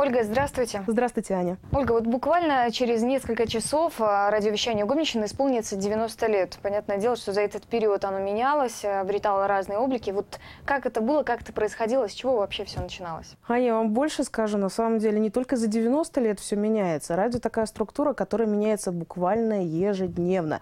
Ольга, здравствуйте. Здравствуйте, Аня. Ольга, вот буквально через несколько часов а, радиовещание Гомничина исполнится 90 лет. Понятное дело, что за этот период оно менялось, а, обретало разные облики. Вот как это было, как это происходило, с чего вообще все начиналось? Аня, я вам больше скажу, на самом деле не только за 90 лет все меняется. Радио такая структура, которая меняется буквально ежедневно.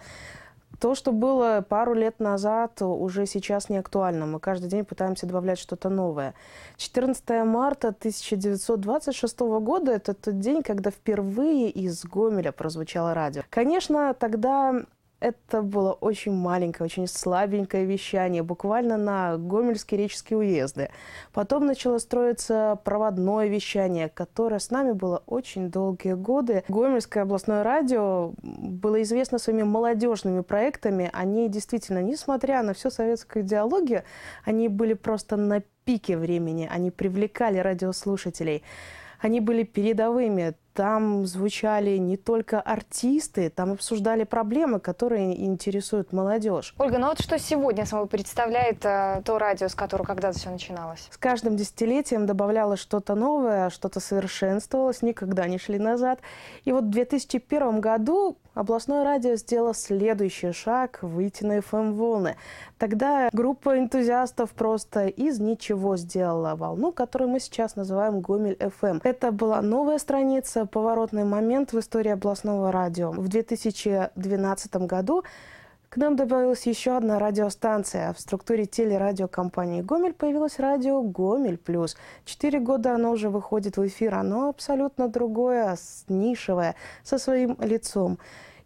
То, что было пару лет назад, уже сейчас не актуально. Мы каждый день пытаемся добавлять что-то новое. 14 марта 1926 года – это тот день, когда впервые из Гомеля прозвучало радио. Конечно, тогда это было очень маленькое, очень слабенькое вещание, буквально на Гомельские реческие уезды. Потом начало строиться проводное вещание, которое с нами было очень долгие годы. Гомельское областное радио было известно своими молодежными проектами. Они действительно, несмотря на всю советскую идеологию, они были просто на пике времени, они привлекали радиослушателей. Они были передовыми, там звучали не только артисты, там обсуждали проблемы, которые интересуют молодежь. Ольга, ну вот что сегодня собой представляет э, то радио, с которого когда-то все начиналось? С каждым десятилетием добавлялось что-то новое, что-то совершенствовалось, никогда не шли назад. И вот в 2001 году областное радио сделало следующий шаг – выйти на FM-волны. Эм Тогда группа энтузиастов просто из ничего сделала волну, которую мы сейчас называем «Гомель-ФМ». Эм». Это была новая страница, поворотный момент в истории областного радио. В 2012 году к нам добавилась еще одна радиостанция. В структуре телерадиокомпании «Гомель» появилось радио «Гомель плюс». Четыре года оно уже выходит в эфир. Оно абсолютно другое, нишевое, со своим лицом.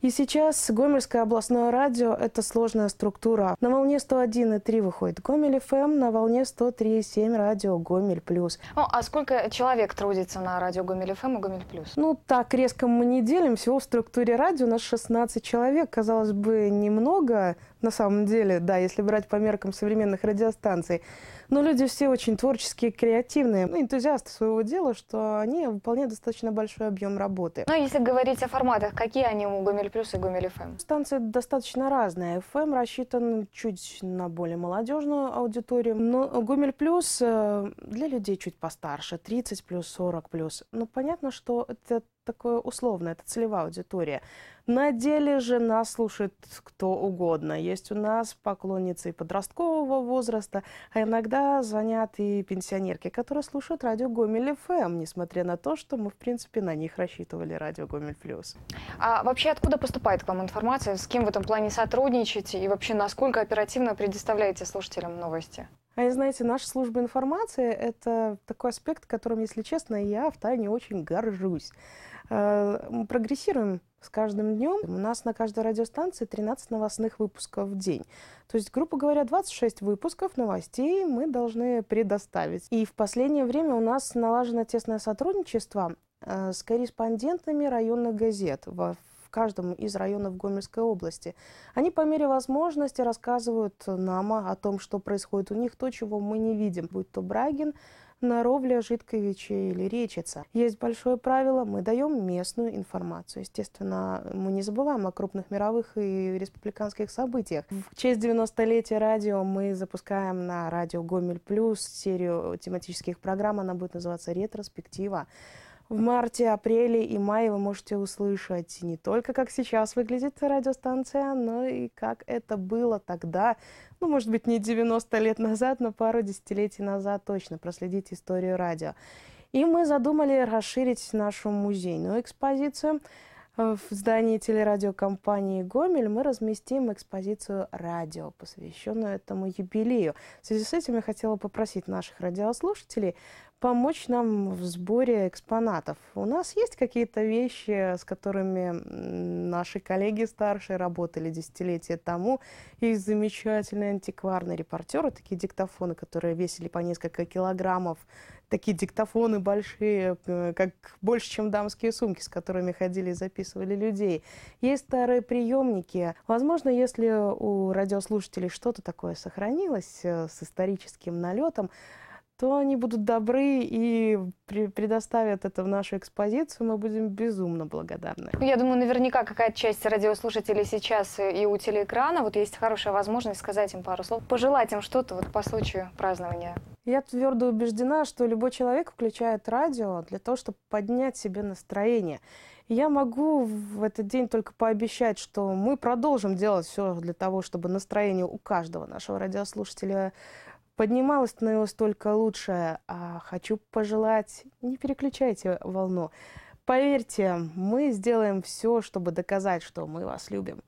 И сейчас Гомельское областное радио – это сложная структура. На волне 101,3 выходит Гомель ФМ, эм, на волне 103,7 радио Гомель Плюс. Ну, а сколько человек трудится на радио Гомель ФМ эм» и Гомель Плюс? Ну, так резко мы не делим. Всего в структуре радио у нас 16 человек. Казалось бы, немного, на самом деле, да, если брать по меркам современных радиостанций. Но люди все очень творческие, креативные, ну, энтузиасты своего дела, что они выполняют достаточно большой объем работы. Ну, если говорить о форматах, какие они у Гомель Плюс и Гомель ФМ? Станция достаточно разная. ФМ рассчитан чуть на более молодежную аудиторию, но Гомель Плюс э, для людей чуть постарше, 30 плюс, 40 плюс. Но ну, понятно, что это такое условное, это целевая аудитория. На деле же нас слушает кто угодно. Есть у нас поклонницы и подросткового возраста, а иногда звонят и пенсионерки, которые слушают радио Гомель ФМ, несмотря на то, что мы, в принципе, на них рассчитывали радио Гомель Плюс. А вообще откуда поступает к вам информация, с кем в этом плане сотрудничаете и вообще насколько оперативно предоставляете слушателям новости? А знаете, наша служба информации — это такой аспект, которым, если честно, я в тайне очень горжусь. А, мы прогрессируем с каждым днем. У нас на каждой радиостанции 13 новостных выпусков в день. То есть, грубо говоря, 26 выпусков новостей мы должны предоставить. И в последнее время у нас налажено тесное сотрудничество а, с корреспондентами районных газет во в каждом из районов Гомельской области. Они по мере возможности рассказывают нам о том, что происходит у них, то, чего мы не видим, будь то Брагин, Наровля, Житковичи или Речица. Есть большое правило, мы даем местную информацию. Естественно, мы не забываем о крупных мировых и республиканских событиях. В честь 90-летия радио мы запускаем на радио «Гомель Плюс» серию тематических программ. Она будет называться «Ретроспектива». В марте, апреле и мае вы можете услышать не только как сейчас выглядит радиостанция, но и как это было тогда, ну, может быть, не 90 лет назад, но пару десятилетий назад точно. проследить историю радио. И мы задумали расширить нашу музейную экспозицию – в здании телерадиокомпании «Гомель» мы разместим экспозицию радио, посвященную этому юбилею. В связи с этим я хотела попросить наших радиослушателей помочь нам в сборе экспонатов. У нас есть какие-то вещи, с которыми наши коллеги старшие работали десятилетия тому. и замечательные антикварные репортеры, такие диктофоны, которые весили по несколько килограммов такие диктофоны большие, э, как больше, чем дамские сумки, с которыми ходили и записывали людей. Есть старые приемники. Возможно, если у радиослушателей что-то такое сохранилось э, с историческим налетом, то они будут добры и предоставят это в нашу экспозицию. Мы будем безумно благодарны. Я думаю, наверняка какая-то часть радиослушателей сейчас и у телеэкрана. Вот есть хорошая возможность сказать им пару слов, пожелать им что-то вот по случаю празднования я твердо убеждена, что любой человек включает радио для того, чтобы поднять себе настроение. я могу в этот день только пообещать, что мы продолжим делать все для того, чтобы настроение у каждого нашего радиослушателя поднималось, становилось только лучше. А хочу пожелать, не переключайте волну. Поверьте, мы сделаем все, чтобы доказать, что мы вас любим.